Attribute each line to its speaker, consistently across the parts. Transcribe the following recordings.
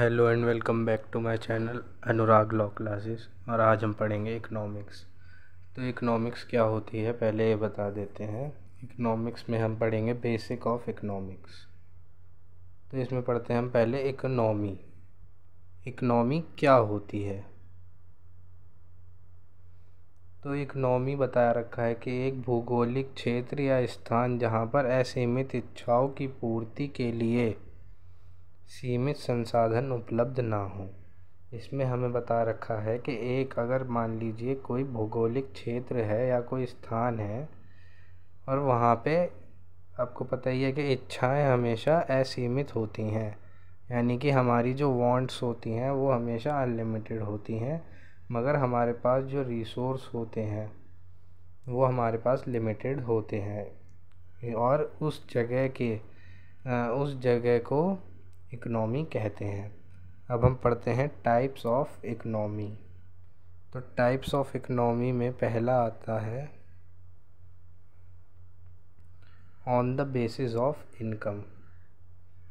Speaker 1: hello and welcome back to my channel Anurag law classes और आज हम पढ़ेंगे इकोनॉमिक्स तो इकोनॉमिक्स क्या होती है पहले ये बता देते हैं इकोनॉमिक्स में हम पढ़ेंगे बेसिक ऑफ इकोनॉमिक्स तो इसमें पढ़ते हैं हम पहले इकोनॉमी इकोनॉमी क्या होती है तो इकोनॉमी बताया रखा है कि एक भूगोलिक क्षेत्र या स्थान जहाँ पर असीमित इच्छाओं की पूर्ति के लिए सीमित संसाधन उपलब्ध ना हों इसमें हमें बता रखा है कि एक अगर मान लीजिए कोई भौगोलिक क्षेत्र है या कोई स्थान है और वहाँ पे आपको पता ही है कि इच्छाएं हमेशा असीमित होती हैं यानी कि हमारी जो वांट्स होती हैं वो हमेशा अनलिमिटेड होती हैं मगर हमारे पास जो रिसोर्स होते हैं वो हमारे पास लिमिटेड होते हैं और उस जगह के उस जगह को इकनॉमी कहते हैं अब हम पढ़ते हैं टाइप्स ऑफ इकनॉमी तो टाइप्स ऑफ इकनॉमी में पहला आता है on the basis of income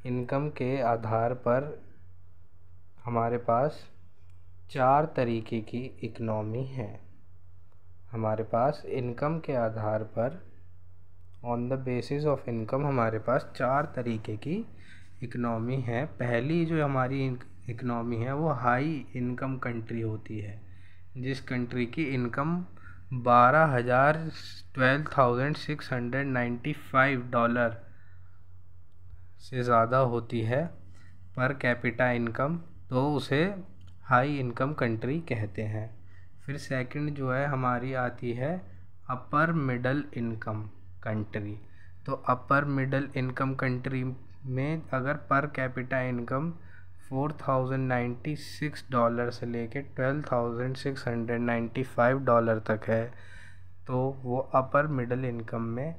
Speaker 1: income के आधार पर हमारे पास चार तरीके की इकनॉमी है हमारे पास इनकम के आधार पर on the basis of income हमारे पास चार तरीके की इकनॉमी है पहली जो हमारी इकनॉमी है वो हाई इनकम कंट्री होती है जिस कंट्री की इनकम बारह हज़ार twelve thousand six hundred ninety five dollar से ज़्यादा होती है पर कैपिटा इनकम तो उसे हाई इनकम कंट्री कहते हैं फिर सेकंड जो है हमारी आती है अपर मिडल इनकम कंट्री तो अपर मिडल इनकम कंट्री में अगर per capita income four thousand ninety six dollar से लेके twelve thousand six hundred ninety five dollar तक है तो वो अपर मिडल इनकम में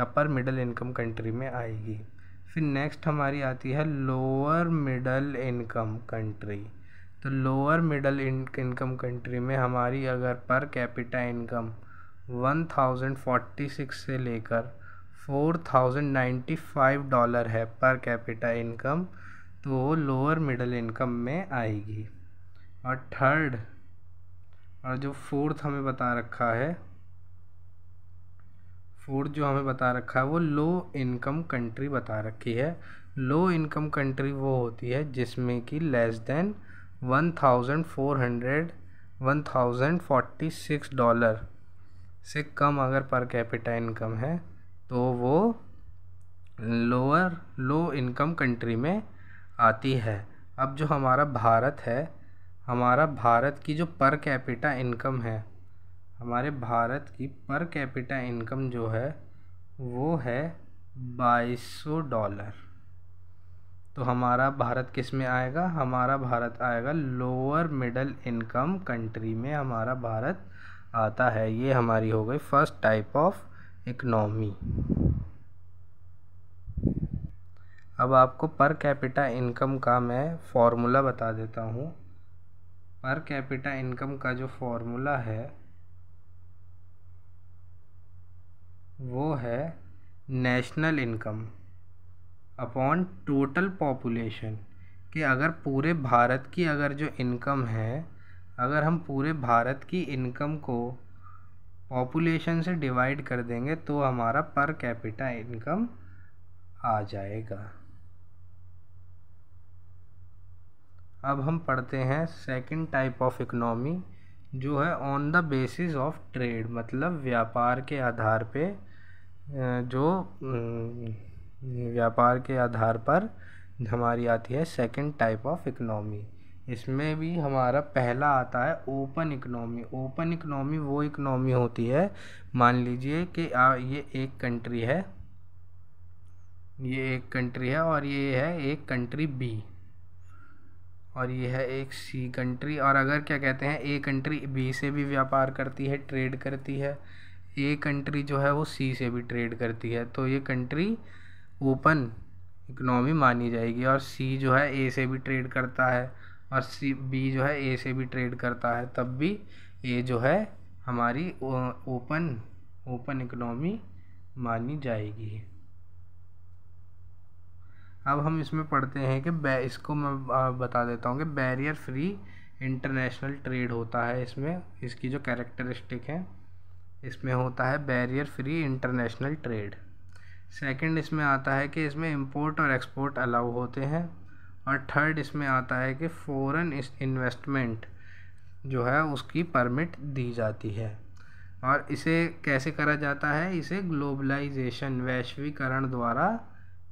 Speaker 1: अपर मिडल इनकम कंट्री में आएगी फिर नेक्स्ट हमारी आती है लोअर मिडल इनकम कंट्री तो लोअर मिडल इनकम कंट्री में हमारी अगर per capita income one thousand forty six से लेकर four thousand ninety five dollar है पर कैपिटा इनकम तो वो लोअर मिडल इनकम में आएगी और थर्ड और जो फोर्थ हमें बता रखा है फोर्थ जो हमें बता रखा है वो लो इनकम कंट्री बता रखी है लो इनकम कंट्री वो होती है जिसमें कि less than one thousand four hundred one thousand forty six dollar से कम अगर पर कैपिटा इनकम है तो वो लोअर लो इनकम कंट्री में आती है अब जो हमारा भारत है हमारा भारत की जो पर कैपिटा इनकम है हमारे भारत की पर कैपिटा इनकम जो है वो है बाईस सौ डॉलर तो हमारा भारत किस में आएगा हमारा भारत आएगा लोअर मिडल इनकम कंट्री में हमारा भारत आता है ये हमारी हो गई फर्स्ट टाइप ऑफ इकनॉमी अब आपको पर कैपिटा इनकम का मैं फॉर्मूला बता देता हूँ पर कैपिटा इनकम का जो फॉर्मूला है वो है national income upon total population कि अगर पूरे भारत की अगर जो इनकम है अगर हम पूरे भारत की इनकम को पॉपुलेशन से डिवाइड कर देंगे तो हमारा पर कैपिटा इनकम आ जाएगा अब हम पढ़ते हैं सेकंड टाइप ऑफ इकोनॉमी जो है on the basis of trade मतलब व्यापार के आधार पे जो व्यापार के आधार पर हमारी आती है सेकंड टाइप ऑफ इकोनॉमी इसमें भी हमारा पहला आता है ओपन इकनॉमी ओपन इकनॉमी वो इकनॉमी होती है मान लीजिए कि आ, ये एक कंट्री है ये एक कंट्री है और ये है एक कंट्री बी और ये है एक सी कंट्री और अगर क्या कहते हैं ए कंट्री बी से भी व्यापार करती है ट्रेड करती है ए कंट्री जो है वो सी से भी ट्रेड करती है तो ये कंट्री ओपन इकनॉमी मानी जाएगी और सी जो है ए से भी ट्रेड करता है और सी बी जो है ए से भी ट्रेड करता है तब भी ये जो है हमारी ओपन ओपन इकोनॉमी मानी जाएगी अब हम इसमें पढ़ते हैं कि इसको मैं बता देता हूँ कि बैरियर फ्री इंटरनेशनल ट्रेड होता है इसमें इसकी जो कैरेक्टरिस्टिक है इसमें होता है barrier free international trade second इसमें आता है कि इसमें इंपोर्ट और एक्सपोर्ट अलाउ होते हैं और थर्ड इसमें आता है कि फ़ौरन इस इन्वेस्टमेंट जो है उसकी परमिट दी जाती है और इसे कैसे करा जाता है इसे ग्लोबलाइजेशन वैश्वीकरण द्वारा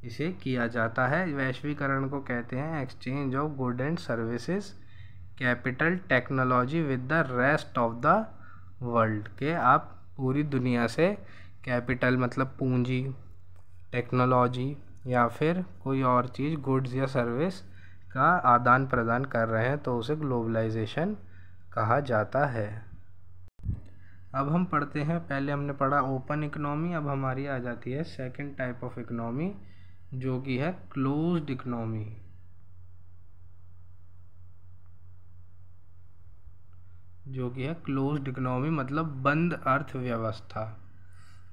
Speaker 1: इसे किया जाता है वैश्वीकरण को कहते हैं exchange of good and services capital technology with the rest of the world के आप पूरी दुनिया से कैपिटल मतलब पूंजी टेक्नोलॉजी या फिर कोई और चीज़ गुड्स या सर्विस का आदान प्रदान कर रहे हैं तो उसे ग्लोबलाइजेशन कहा जाता है अब हम पढ़ते हैं पहले हमने पढ़ा ओपन इकनॉमी अब हमारी आ जाती है सेकंड टाइप ऑफ इकनॉमी जो कि है क्लोज्ड इकनॉमी जो कि है क्लोज्ड इकनॉमी मतलब बंद अर्थव्यवस्था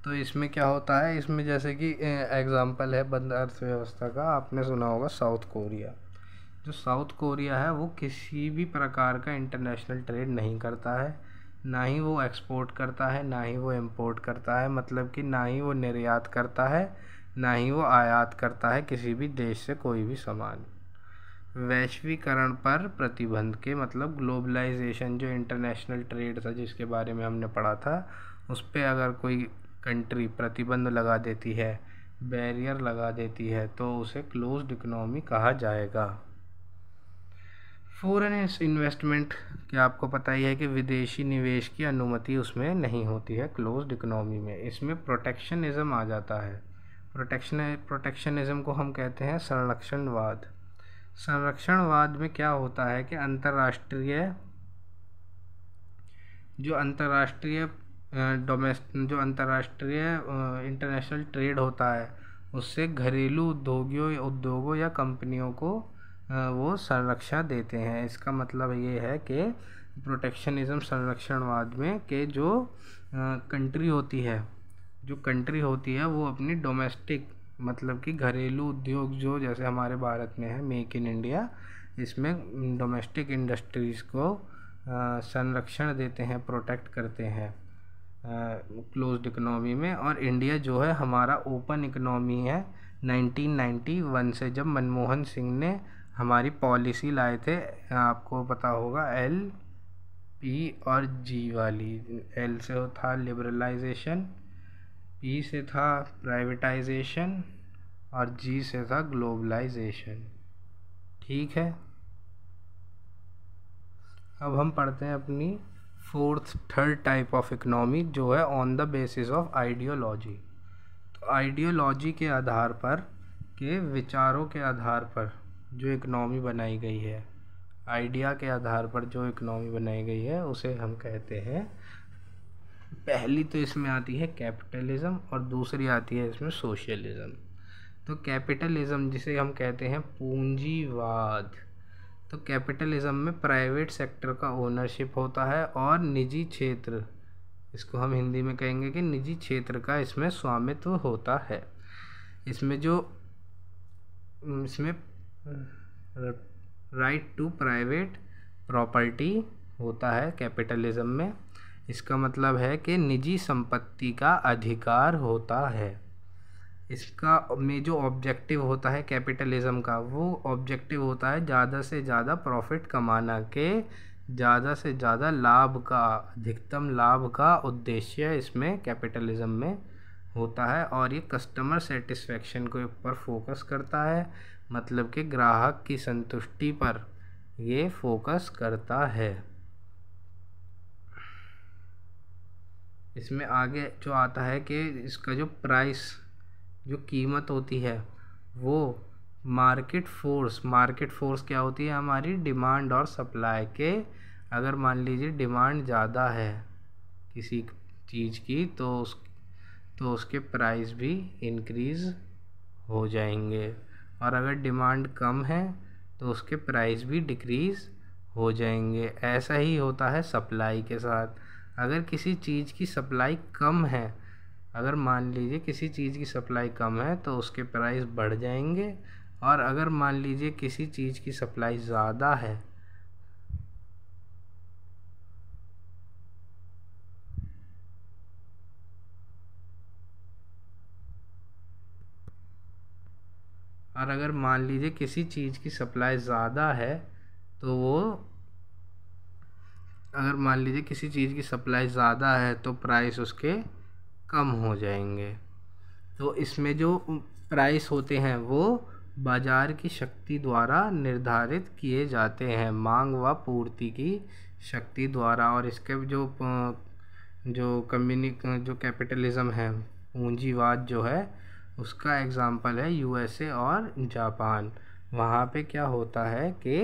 Speaker 1: तो इसमें क्या होता है इसमें जैसे कि एग्ज़ाम्पल है बंद अर्थव्यवस्था का आपने सुना होगा साउथ कोरिया जो साउथ कोरिया है वो किसी भी प्रकार का इंटरनेशनल ट्रेड नहीं करता है ना ही वो एक्सपोर्ट करता है ना ही वो इम्पोर्ट करता है मतलब कि ना ही वो निर्यात करता है ना ही वो आयात करता है किसी भी देश से कोई भी सामान वैश्वीकरण पर प्रतिबंध के मतलब ग्लोबलाइजेशन जो इंटरनेशनल ट्रेड था जिसके बारे में हमने पढ़ा था उस पर अगर कोई कंट्री प्रतिबंध लगा देती है बैरियर लगा देती है तो उसे क्लोज्ड इकोनॉमी कहा जाएगा फॉरेन इन्वेस्टमेंट क्या आपको पता ही है कि विदेशी निवेश की अनुमति उसमें नहीं होती है क्लोज्ड इकोनॉमी में इसमें प्रोटेक्शनिज्म आ जाता है प्रोटेक्शन प्रोटेक्शनिज्म को हम कहते हैं संरक्षणवाद संरक्षणवाद में क्या होता है कि अंतर्राष्ट्रीय जो अंतर्राष्ट्रीय डोमेस्ट जो अंतर्राष्ट्रीय इंटरनेशनल ट्रेड होता है उससे घरेलू उद्योगियों उद्योगों या कंपनियों को वो संरक्षा देते हैं इसका मतलब ये है कि प्रोटेक्शनिज्म संरक्षणवाद में के जो कंट्री होती है जो कंट्री होती है वो अपनी डोमेस्टिक मतलब कि घरेलू उद्योग जो जैसे हमारे भारत में है मेक इन इंडिया इसमें डोमेस्टिक इंडस्ट्रीज़ को संरक्षण देते हैं प्रोटेक्ट करते हैं क्लोज्ड इकनॉमी में और इंडिया जो है हमारा ओपन इकनॉमी है 1991 से जब मनमोहन सिंह ने हमारी पॉलिसी लाए थे आपको पता होगा एल पी और जी वाली एल से था लिबरलाइजेशन पी से था प्राइवेटाइजेशन और जी से था ग्लोबलाइजेशन ठीक है अब हम पढ़ते हैं अपनी fourth third type of economy जो है on the basis of ideology तो आइडियोलॉजी के आधार पर के विचारों के आधार पर जो इकनॉमी बनाई गई है आइडिया के आधार पर जो इकनॉमी बनाई गई है उसे हम कहते हैं पहली तो इसमें आती है कैपिटलिज्म और दूसरी आती है इसमें सोशलिज़्म तो कैपिटलिज्म जिसे हम कहते हैं पूंजीवाद तो कैपिटलिज्म में प्राइवेट सेक्टर का ओनरशिप होता है और निजी क्षेत्र इसको हम हिंदी में कहेंगे कि निजी क्षेत्र का इसमें स्वामित्व होता है इसमें जो इसमें राइट टू प्राइवेट प्रॉपर्टी होता है कैपिटलिज्म में इसका मतलब है कि निजी संपत्ति का अधिकार होता है इसका में जो ऑब्जेक्टिव होता है कैपिटलिज्म का वो ऑब्जेक्टिव होता है ज़्यादा से ज़्यादा प्रॉफिट कमाना के ज़्यादा से ज़्यादा लाभ का अधिकतम लाभ का उद्देश्य इसमें कैपिटलिज्म में होता है और ये कस्टमर सेटिस्फेक्शन के ऊपर फोकस करता है मतलब कि ग्राहक की संतुष्टि पर ये फोकस करता है इसमें आगे जो आता है कि इसका जो प्राइस जो कीमत होती है वो मार्केट फोर्स मार्केट फोर्स क्या होती है हमारी डिमांड और सप्लाई के अगर मान लीजिए डिमांड ज़्यादा है किसी चीज़ की तो उस तो उसके प्राइस भी इंक्रीज़ हो जाएंगे और अगर डिमांड कम है तो उसके प्राइस भी डिक्रीज़ हो जाएंगे ऐसा ही होता है सप्लाई के साथ अगर किसी चीज़ की सप्लाई कम है अगर मान लीजिए किसी चीज़ की सप्लाई कम है तो उसके प्राइस बढ़ जाएंगे और अगर मान लीजिए किसी चीज़ की सप्लाई ज़्यादा है और अगर मान लीजिए किसी चीज़ की सप्लाई ज़्यादा है तो वो अगर मान लीजिए किसी चीज़ की सप्लाई ज़्यादा है तो प्राइस उसके कम हो जाएंगे तो इसमें जो प्राइस होते हैं वो बाज़ार की शक्ति द्वारा निर्धारित किए जाते हैं मांग व पूर्ति की शक्ति द्वारा और इसके जो जो कम्युनि जो कैपिटलिज़्म है पूंजीवाद जो है उसका एग्ज़ाम्पल है यूएसए और जापान वहाँ पे क्या होता है कि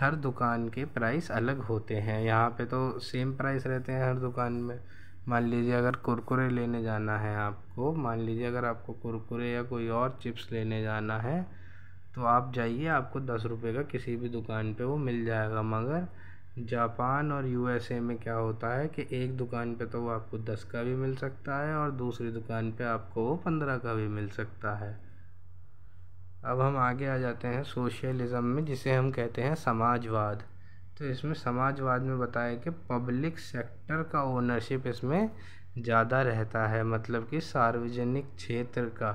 Speaker 1: हर दुकान के प्राइस अलग होते हैं यहाँ पे तो सेम प्राइस रहते हैं हर दुकान में मान लीजिए अगर कुरकुरे लेने जाना है आपको मान लीजिए अगर आपको कुरकुरे या कोई और चिप्स लेने जाना है तो आप जाइए आपको दस रुपये का किसी भी दुकान पे वो मिल जाएगा मगर जापान और यूएसए में क्या होता है कि एक दुकान पे तो वो आपको दस का भी मिल सकता है और दूसरी दुकान पे आपको वो पंद्रह का भी मिल सकता है अब हम आगे आ जाते हैं सोशलिज़म में जिसे हम कहते हैं समाजवाद तो इसमें समाजवाद में बताया कि पब्लिक सेक्टर का ओनरशिप इसमें ज़्यादा रहता है मतलब कि सार्वजनिक क्षेत्र का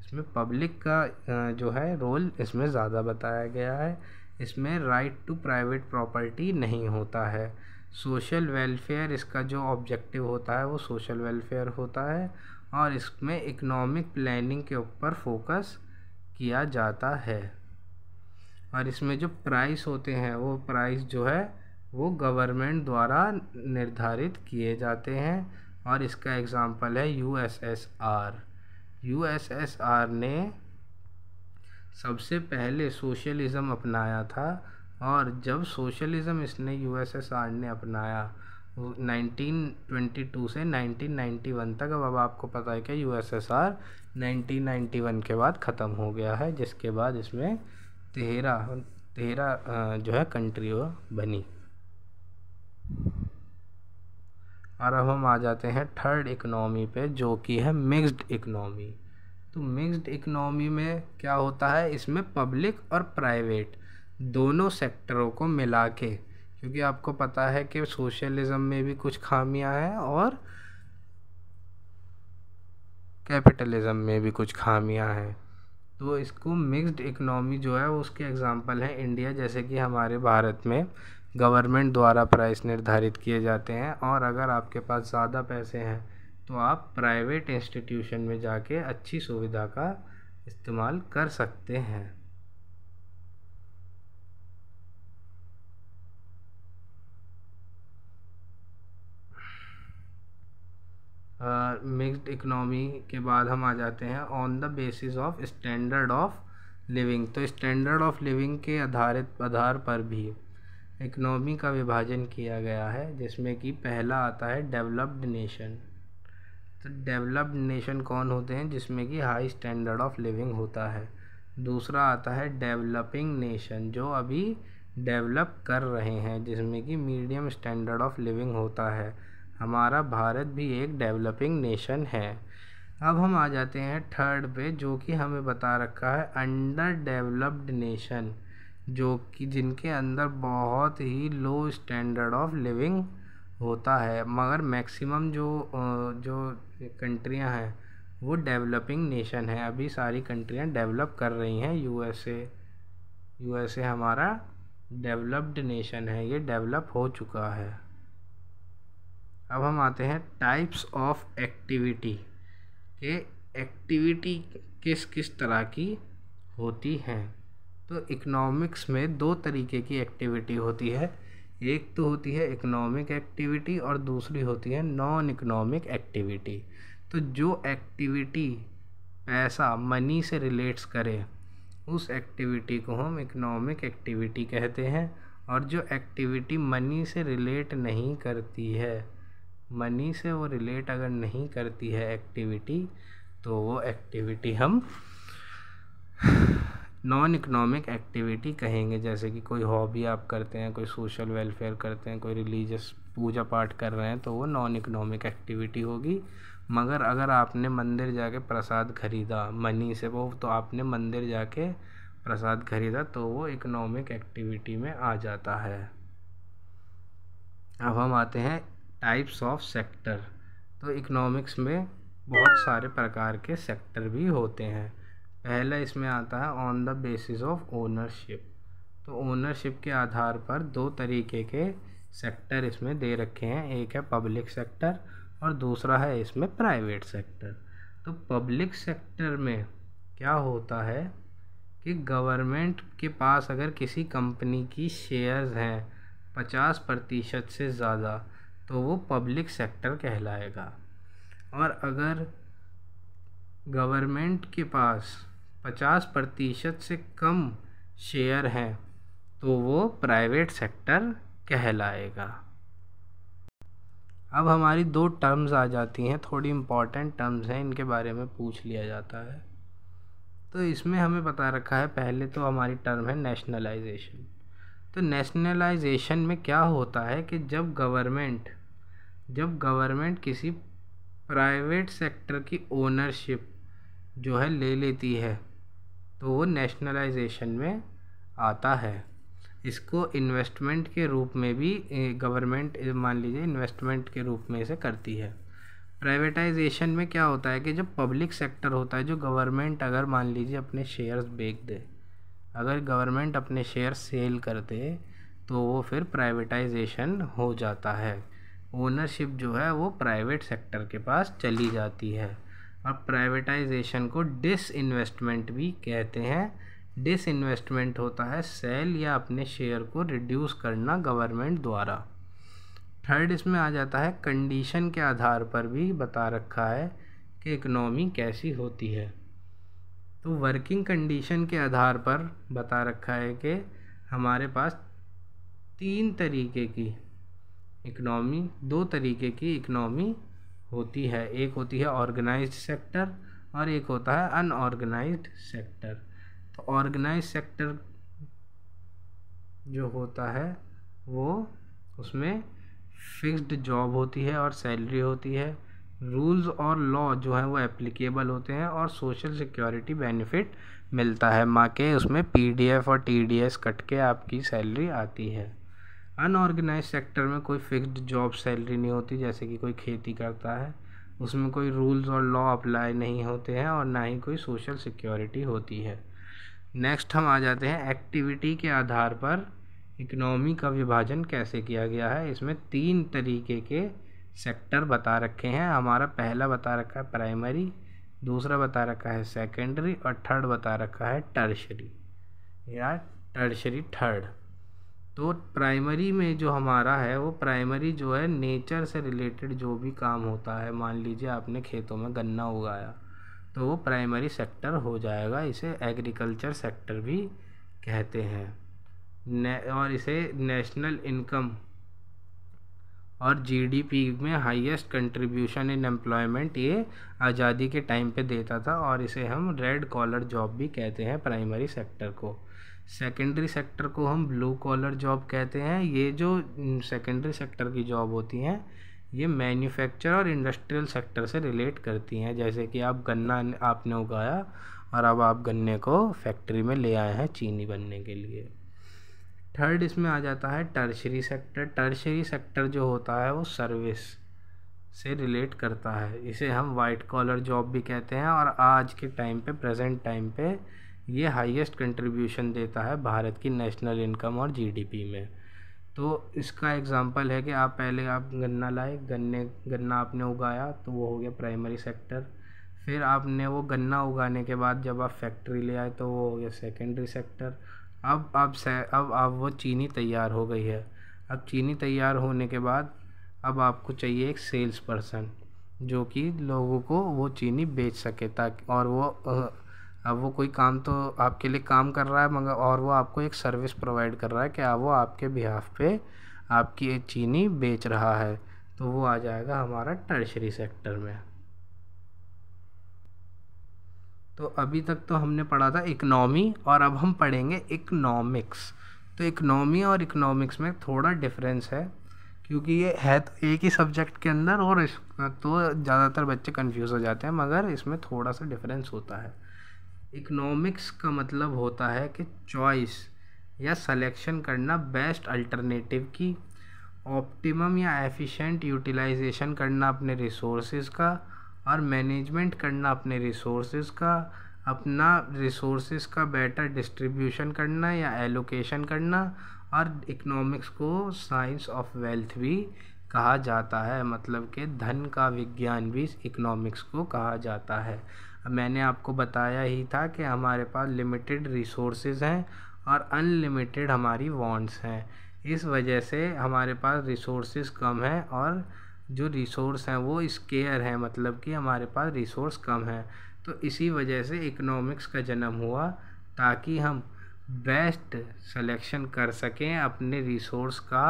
Speaker 1: इसमें पब्लिक का जो है रोल इसमें ज़्यादा बताया गया है इसमें राइट टू प्राइवेट प्रॉपर्टी नहीं होता है सोशल वेलफेयर इसका जो ऑब्जेक्टिव होता है वो सोशल वेलफेयर होता है और इसमें इकोनॉमिक प्लानिंग के ऊपर फोकस किया जाता है और इसमें जो प्राइस होते हैं वो प्राइस जो है वो गवर्नमेंट द्वारा निर्धारित किए जाते हैं और इसका एग्ज़ाम्पल है U S S R U S S R ने सबसे पहले सोशलिज़म अपनाया था और जब सोशलिज़म इसने यू एस एस आर ने अपनाया 1922 से 1991 तक अब अब आपको पता है कि यू एस एस आर 1991 के बाद ख़त्म हो गया है जिसके बाद इसमें तेरह हाँ, तेरह जो है कंट्री वो बनी और अब हम आ जाते हैं थर्ड इकनॉमी पे जो कि है मिक्स्ड इकनॉमी तो मिक्स्ड इकनॉमी में क्या होता है इसमें पब्लिक और प्राइवेट दोनों सेक्टरों को मिला के क्योंकि आपको पता है कि सोशलिज़म में भी कुछ खामियां हैं और कैपिटलिज़म में भी कुछ खामियां हैं तो इसको मिक्स्ड इकनॉमी जो है उसके एग्ज़ाम्पल हैं इंडिया जैसे कि हमारे भारत में गवर्नमेंट द्वारा प्राइस निर्धारित किए जाते हैं और अगर आपके पास ज़्यादा पैसे हैं तो आप प्राइवेट इंस्टीट्यूशन में जाके अच्छी सुविधा का इस्तेमाल कर सकते हैं मिक्सड इकनॉमी के बाद हम आ जाते हैं on the basis of standard of living तो स्टैंडर्ड ऑफ लिविंग के आधारित आधार पर भी इकनॉमी का विभाजन किया गया है जिसमें कि पहला आता है डेवलप्ड नेशन तो डेवलप्ड नेशन कौन होते हैं जिसमें कि हाई स्टैंडर्ड ऑफ लिविंग होता है दूसरा आता है डेवलपिंग नेशन जो अभी डेवलप कर रहे हैं जिसमें कि मीडियम स्टैंडर्ड ऑफ लिविंग होता है हमारा भारत भी एक डेवलपिंग नेशन है अब हम आ जाते हैं थर्ड पे जो कि हमें बता रखा है अंडर डेवलप्ड नेशन जो कि जिनके अंदर बहुत ही लो स्टैंडर्ड ऑफ लिविंग होता है मगर मैक्सिमम जो जो कंट्रियां हैं वो डेवलपिंग नेशन है अभी सारी कंट्रियां डेवलप कर रही हैं यूएसए यूएसए हमारा डेवलप्ड नेशन है ये डेवलप हो चुका है अब हम आते हैं टाइप्स ऑफ एक्टिविटी के एक्टिविटी किस किस तरह की होती हैं तो इकोनॉमिक्स में दो तरीके की एक्टिविटी होती है एक तो होती है इकोनॉमिक एक्टिविटी और दूसरी होती है नॉन इकोनॉमिक एक्टिविटी तो जो एक्टिविटी पैसा मनी से रिलेट्स करे उस एक्टिविटी को हम इकोनॉमिक एक्टिविटी कहते हैं और जो एक्टिविटी मनी से रिलेट नहीं करती है मनी से वो रिलेट अगर नहीं करती है एक्टिविटी तो वो एक्टिविटी हम नॉन इकोनॉमिक एक्टिविटी कहेंगे जैसे कि कोई हॉबी आप करते हैं कोई सोशल वेलफेयर करते हैं कोई रिलीजियस पूजा पाठ कर रहे हैं तो वो नॉन इकोनॉमिक एक्टिविटी होगी मगर अगर आपने मंदिर जाके प्रसाद खरीदा मनी से वो तो आपने मंदिर जाके प्रसाद खरीदा तो वो इकोनॉमिक एक्टिविटी में आ जाता है अब हम आते हैं टाइप्स ऑफ सेक्टर तो इकोनॉमिक्स में बहुत सारे प्रकार के सेक्टर भी होते हैं पहला इसमें आता है on the basis of ownership तो ओनरशिप के आधार पर दो तरीके के सेक्टर इसमें दे रखे हैं एक है पब्लिक सेक्टर और दूसरा है इसमें प्राइवेट सेक्टर तो पब्लिक सेक्टर में क्या होता है कि गवर्नमेंट के पास अगर किसी कंपनी की शेयर्स हैं पचास प्रतिशत से ज़्यादा तो वो पब्लिक सेक्टर कहलाएगा और अगर गवर्नमेंट के पास पचास प्रतिशत से कम शेयर है तो वो प्राइवेट सेक्टर कहलाएगा अब हमारी दो टर्म्स आ जाती हैं थोड़ी इम्पॉर्टेंट टर्म्स हैं इनके बारे में पूछ लिया जाता है तो इसमें हमें बता रखा है पहले तो हमारी टर्म है नेशनलाइजेशन तो नेशनलाइजेशन में क्या होता है कि जब गवर्नमेंट जब गवर्नमेंट किसी प्राइवेट सेक्टर की ओनरशिप जो है ले लेती है तो वो नेशनलाइजेशन में आता है इसको इन्वेस्टमेंट के रूप में भी गवर्नमेंट मान लीजिए इन्वेस्टमेंट के रूप में इसे करती है प्राइवेटाइजेशन में क्या होता है कि जब पब्लिक सेक्टर होता है जो गवर्नमेंट अगर मान लीजिए अपने शेयर्स बेच दे अगर गवर्नमेंट अपने शेयर सेल कर दे तो वो फिर प्राइवेटाइजेशन हो जाता है ओनरशिप जो है वो प्राइवेट सेक्टर के पास चली जाती है अब प्राइवेटाइजेशन को डिस इन्वेस्टमेंट भी कहते हैं डिस इन्वेस्टमेंट होता है सेल या अपने शेयर को रिड्यूस करना गवर्नमेंट द्वारा थर्ड इसमें आ जाता है कंडीशन के आधार पर भी बता रखा है कि इकनॉमी कैसी होती है तो वर्किंग कंडीशन के आधार पर बता रखा है कि हमारे पास तीन तरीके की इकनॉमी दो तरीके की इकनॉमी होती है एक होती है ऑर्गेनाइज्ड सेक्टर और एक होता है अनऑर्गेनाइज्ड सेक्टर तो ऑर्गेनाइज सेक्टर जो होता है वो उसमें फिक्स्ड जॉब होती है और सैलरी होती है रूल्स और लॉ जो है वो एप्लीकेबल होते हैं और सोशल सिक्योरिटी बेनिफिट मिलता है माँ के उसमें पीडीएफ और टीडीएस कट के आपकी सैलरी आती है अनऑर्गेनाइज सेक्टर में कोई फिक्स्ड जॉब सैलरी नहीं होती जैसे कि कोई खेती करता है उसमें कोई रूल्स और लॉ अप्लाई नहीं होते हैं और ना ही कोई सोशल सिक्योरिटी होती है नेक्स्ट हम आ जाते हैं एक्टिविटी के आधार पर इकनॉमी का विभाजन कैसे किया गया है इसमें तीन तरीके के सेक्टर बता रखे हैं हमारा पहला बता रखा है प्राइमरी दूसरा बता रखा है सेकेंडरी और थर्ड बता रखा है टर्शरी या टर्शरी थर्ड तो प्राइमरी में जो हमारा है वो प्राइमरी जो है नेचर से रिलेटेड जो भी काम होता है मान लीजिए आपने खेतों में गन्ना उगाया तो वो प्राइमरी सेक्टर हो जाएगा इसे एग्रीकल्चर सेक्टर भी कहते हैं और इसे नेशनल इनकम और जीडीपी में हाईएस्ट कंट्रीब्यूशन इन एम्प्लॉयमेंट ये आज़ादी के टाइम पे देता था और इसे हम रेड कॉलर जॉब भी कहते हैं प्राइमरी सेक्टर को सेकेंडरी सेक्टर को हम ब्लू कॉलर जॉब कहते हैं ये जो सेकेंडरी सेक्टर की जॉब होती हैं ये मैन्युफैक्चर और इंडस्ट्रियल सेक्टर से रिलेट करती हैं जैसे कि आप गन्ना आपने उगाया और अब आप गन्ने को फैक्ट्री में ले आए हैं चीनी बनने के लिए थर्ड इसमें आ जाता है टर्शरी सेक्टर टर्शरी सेक्टर जो होता है वो सर्विस से रिलेट करता है इसे हम वाइट कॉलर जॉब भी कहते हैं और आज के टाइम पे प्रेजेंट टाइम पे ये हाईएस्ट कंट्रीब्यूशन देता है भारत की नेशनल इनकम और जीडीपी में तो इसका एग्ज़ाम्पल है कि आप पहले आप गन्ना लाए गन्ने गन्ना आपने उगाया तो वो हो गया प्राइमरी सेक्टर फिर आपने वो गन्ना उगाने के बाद जब आप फैक्ट्री ले आए तो वो हो गया सेकेंडरी सेक्टर अब अब से अब अब वो चीनी तैयार हो गई है अब चीनी तैयार होने के बाद अब आपको चाहिए एक सेल्स पर्सन जो कि लोगों को वो चीनी बेच सके ताकि और वो अब वो कोई काम तो आपके लिए काम कर रहा है मगर और वो आपको एक सर्विस प्रोवाइड कर रहा है कि आप वो आपके बिहाफ पे आपकी चीनी बेच रहा है तो वो आ जाएगा हमारा टर्शरी सेक्टर में तो अभी तक तो हमने पढ़ा था इकनॉमी और अब हम पढ़ेंगे इकनॉमिक्स तो इकनॉमी और इकनॉमिक्स में थोड़ा डिफरेंस है क्योंकि ये है तो एक ही सब्जेक्ट के अंदर और इस तो ज़्यादातर बच्चे कंफ्यूज हो जाते हैं मगर इसमें थोड़ा सा डिफरेंस होता है इकनॉमिक्स का मतलब होता है कि चॉइस या सिलेक्शन करना बेस्ट अल्टरनेटिव की ऑप्टिमम या एफिशिएंट यूटिलाइजेशन करना अपने रिसोर्सेज का और मैनेजमेंट करना अपने रिसोर्सेज का अपना रिसोर्सेज का बेटर डिस्ट्रीब्यूशन करना या एलोकेशन करना और इकोनॉमिक्स को साइंस ऑफ वेल्थ भी कहा जाता है मतलब कि धन का विज्ञान भी इकोनॉमिक्स को कहा जाता है मैंने आपको बताया ही था कि हमारे पास लिमिटेड रिसोर्सेज हैं और अनलिमिटेड हमारी वांट्स हैं इस वजह से हमारे पास रिसोर्सेज कम हैं और जो रिसोर्स हैं वो स्केयर हैं मतलब कि हमारे पास रिसोर्स कम हैं तो इसी वजह से इकोनॉमिक्स का जन्म हुआ ताकि हम बेस्ट सिलेक्शन कर सकें अपने रिसोर्स का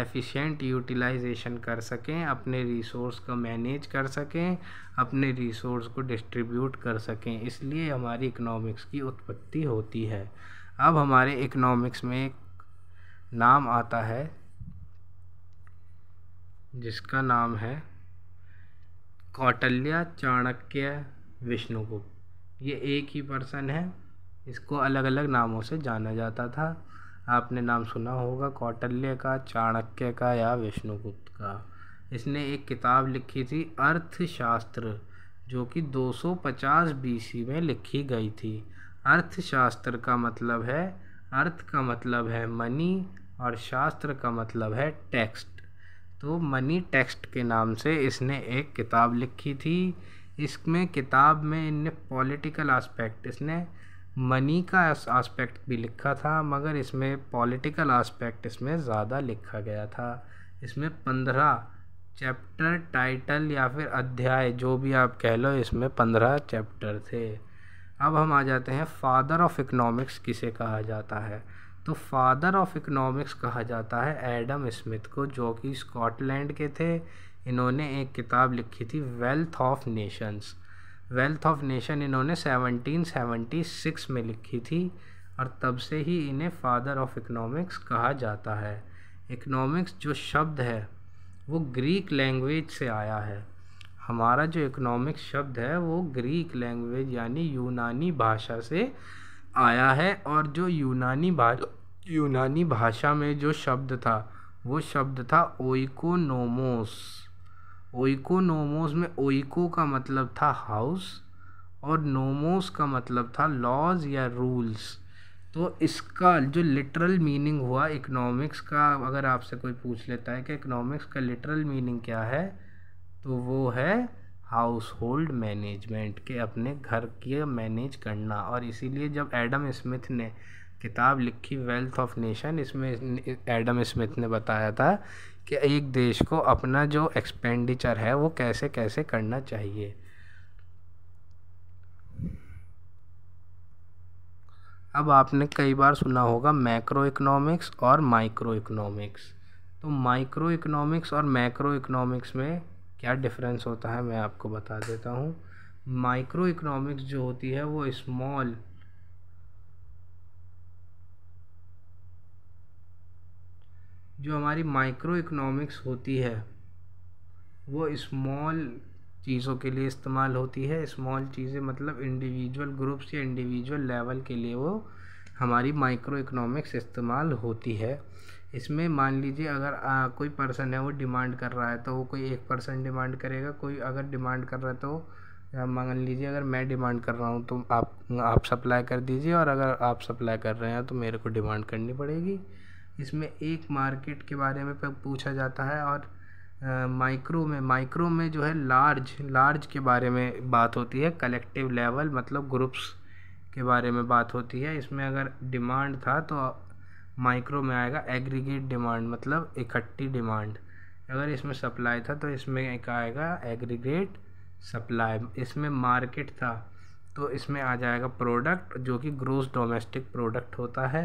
Speaker 1: एफिशिएंट यूटिलाइजेशन कर सकें अपने रिसोर्स को मैनेज कर सकें अपने रिसोर्स को डिस्ट्रीब्यूट कर सकें इसलिए हमारी इकोनॉमिक्स की उत्पत्ति होती है अब हमारे इकोनॉमिक्स में नाम आता है जिसका नाम है कौटल्या चाणक्य विष्णुगुप्त ये एक ही पर्सन है इसको अलग अलग नामों से जाना जाता था आपने नाम सुना होगा कौटल्य का चाणक्य का या विष्णुगुप्त का इसने एक किताब लिखी थी अर्थशास्त्र जो कि 250 बीसी में लिखी गई थी अर्थशास्त्र का मतलब है अर्थ का मतलब है मनी और शास्त्र का मतलब है टेक्स्ट तो मनी टेक्स्ट के नाम से इसने एक किताब लिखी थी इसमें किताब में इनने पॉलिटिकल आस्पेक्ट इसने मनी का आस्पेक्ट भी लिखा था मगर इसमें पॉलिटिकल आस्पेक्ट इसमें ज़्यादा लिखा गया था इसमें पंद्रह चैप्टर टाइटल या फिर अध्याय जो भी आप कह लो इसमें पंद्रह चैप्टर थे अब हम आ जाते हैं फादर ऑफ इकोनॉमिक्स किसे कहा जाता है तो फादर ऑफ इकोनॉमिक्स कहा जाता है एडम स्मिथ को जो कि स्कॉटलैंड के थे इन्होंने एक किताब लिखी थी wealth of nations wealth of nation इन्होंने 1776 में लिखी थी और तब से ही इन्हें फादर ऑफ इकोनॉमिक्स कहा जाता है इकोनॉमिक्स जो शब्द है वो ग्रीक लैंग्वेज से आया है हमारा जो इकोनॉमिक्स शब्द है वो ग्रीक लैंग्वेज यानी यूनानी भाषा से आया है और जो यूनानी भाषा यूनानी भाषा में जो शब्द था वो शब्द था ओइकोनोमोस ओइकोनोमोस में ओइको का मतलब था हाउस और नोमोस का मतलब था लॉज या रूल्स तो इसका जो लिटरल मीनिंग हुआ इकोनॉमिक्स का अगर आपसे कोई पूछ लेता है कि इकोनॉमिक्स का लिटरल मीनिंग क्या है तो वो है हाउस होल्ड मैनेजमेंट के अपने घर के मैनेज करना और इसीलिए जब एडम स्मिथ ने किताब लिखी वेल्थ ऑफ नेशन इसमें एडम स्मिथ ने बताया था कि एक देश को अपना जो एक्सपेंडिचर है वो कैसे कैसे करना चाहिए अब आपने कई बार सुना होगा मैक्रो इकोनॉमिक्स और माइक्रो इकोनॉमिक्स तो माइक्रो इकोनॉमिक्स और मैक्रो इकोनॉमिक्स में क्या डिफरेंस होता है मैं आपको बता देता हूँ माइक्रो इकोनॉमिक्स जो होती है वो स्मॉल जो हमारी माइक्रो इकनॉमिक्स होती है वो स्मॉल चीज़ों के लिए इस्तेमाल होती है स्मॉल चीज़ें मतलब इंडिविजुअल ग्रुप्स या इंडिविजुअल लेवल के लिए वो हमारी माइक्रो इकनॉमिक्स इस्तेमाल होती है इसमें मान लीजिए अगर आ, कोई पर्सन है वो डिमांड कर रहा है तो वो कोई एक पर्सन डिमांड करेगा कोई अगर डिमांड कर रहा है तो मान लीजिए अगर मैं डिमांड कर रहा हूँ तो आप आप सप्लाई कर दीजिए और अगर आप सप्लाई कर रहे हैं तो मेरे को डिमांड करनी पड़ेगी इसमें एक मार्केट के बारे में पूछा जाता है और माइक्रो में माइक्रो में जो है लार्ज लार्ज के बारे में बात होती है कलेक्टिव लेवल मतलब ग्रुप्स के बारे में बात होती है इसमें अगर डिमांड था तो माइक्रो में आएगा एग्रीगेट डिमांड मतलब इकट्ठी डिमांड अगर इसमें सप्लाई था तो इसमें एक आएगा एग्रीगेट सप्लाई इसमें मार्केट था तो इसमें आ जाएगा प्रोडक्ट जो कि ग्रोस डोमेस्टिक प्रोडक्ट होता है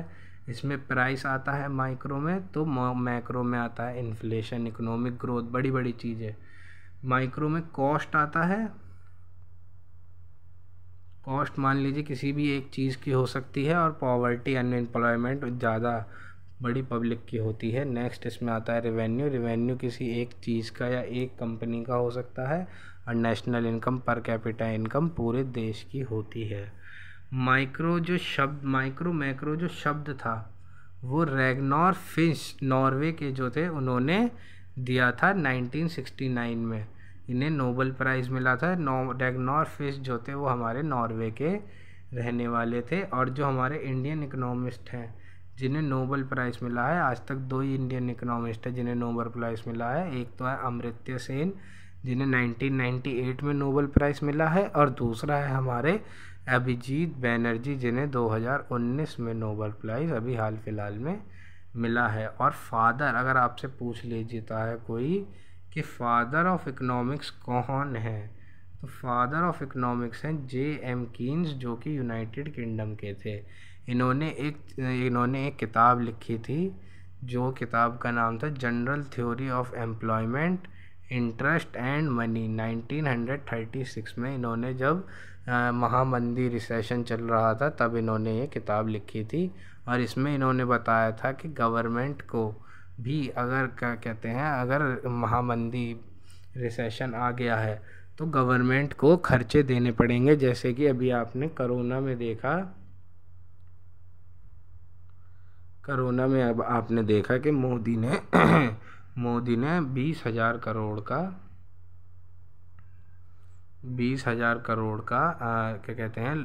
Speaker 1: इसमें प्राइस आता है माइक्रो में तो मैक्रो में आता है इन्फ्लेशन इकोनॉमिक ग्रोथ बड़ी बड़ी चीज़ें माइक्रो में कॉस्ट आता है कॉस्ट मान लीजिए किसी भी एक चीज़ की हो सकती है और पॉवर्टी अनएम्प्लॉयमेंट ज़्यादा बड़ी पब्लिक की होती है नेक्स्ट इसमें आता है रेवेन्यू रेवेन्यू किसी एक चीज़ का या एक कंपनी का हो सकता है और national income per capita income पूरे देश की होती है माइक्रो जो शब्द माइक्रो मैक्रो जो शब्द था वो रेगनॉर फिश नॉर्वे के जो थे उन्होंने दिया था 1969 में इन्हें नोबल प्राइज़ मिला था रेगनॉर फिश जो थे वो हमारे नॉर्वे के रहने वाले थे और जो हमारे इंडियन इकोनॉमिस्ट हैं जिन्हें नोबल प्राइज़ मिला है आज तक दो ही इंडियन इकोनॉमिस्ट हैं जिन्हें नोबल प्राइज़ मिला है एक तो है अमृत्य सेन जिन्हें 1998 में नोबल प्राइज़ मिला है और दूसरा है हमारे अभिजीत बैनर्जी जिन्हें 2019 में नोबल प्राइज़ अभी हाल फिलहाल में मिला है और फादर अगर आपसे पूछ लीजिएता है कोई कि फादर ऑफ इकोनॉमिक्स कौन है तो फादर ऑफ इकोनॉमिक्स हैं जे एम कीन्स जो कि यूनाइटेड किंगडम के थे इन्होंने एक इन्होंने एक किताब लिखी थी जो किताब का नाम था general theory of employment interest and money 1936 में इन्होंने जब महामंदी रिसेशन चल रहा था तब इन्होंने ये किताब लिखी थी और इसमें इन्होंने बताया था कि गवर्नमेंट को भी अगर क्या कहते हैं अगर महामंदी रिसेशन आ गया है तो गवर्नमेंट को खर्चे देने पड़ेंगे जैसे कि अभी आपने करोना में देखा करोना में अब आपने देखा कि मोदी ने मोदी ने बीस हजार करोड़ का बीस हजार करोड़ का आ, क्या कहते हैं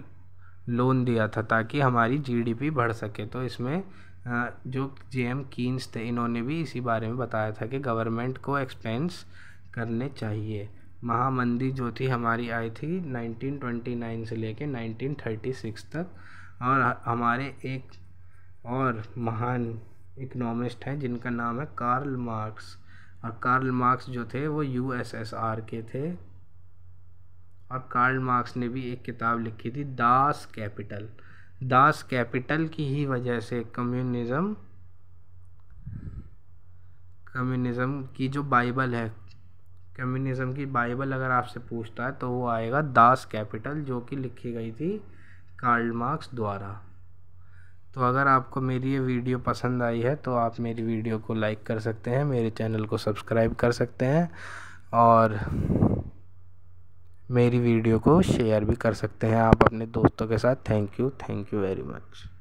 Speaker 1: लोन दिया था ताकि हमारी जीडीपी बढ़ सके तो इसमें आ, जो जे एम कीन्स थे इन्होंने भी इसी बारे में बताया था कि गवर्नमेंट को एक्सपेंस करने चाहिए महामंदी जो थी हमारी आई थी 1929 से लेके 1936 तक और हमारे एक और महान इकोनॉमिस्ट हैं जिनका नाम है कार्ल मार्क्स और कार्ल मार्क्स जो थे वो यूएसएसआर के थे और कार्ल मार्क्स ने भी एक किताब लिखी थी दास कैपिटल दास कैपिटल की ही वजह से कम्युनिज़म कम्युनिज़म की जो बाइबल है कम्युनिज़म की बाइबल अगर आपसे पूछता है तो वो आएगा दास कैपिटल जो कि लिखी गई थी कार्ल मार्क्स द्वारा तो अगर आपको मेरी ये वीडियो पसंद आई है तो आप मेरी वीडियो को लाइक कर सकते हैं मेरे चैनल को सब्सक्राइब कर सकते हैं और मेरी वीडियो को शेयर भी कर सकते हैं आप अपने दोस्तों के साथ thank you thank you very much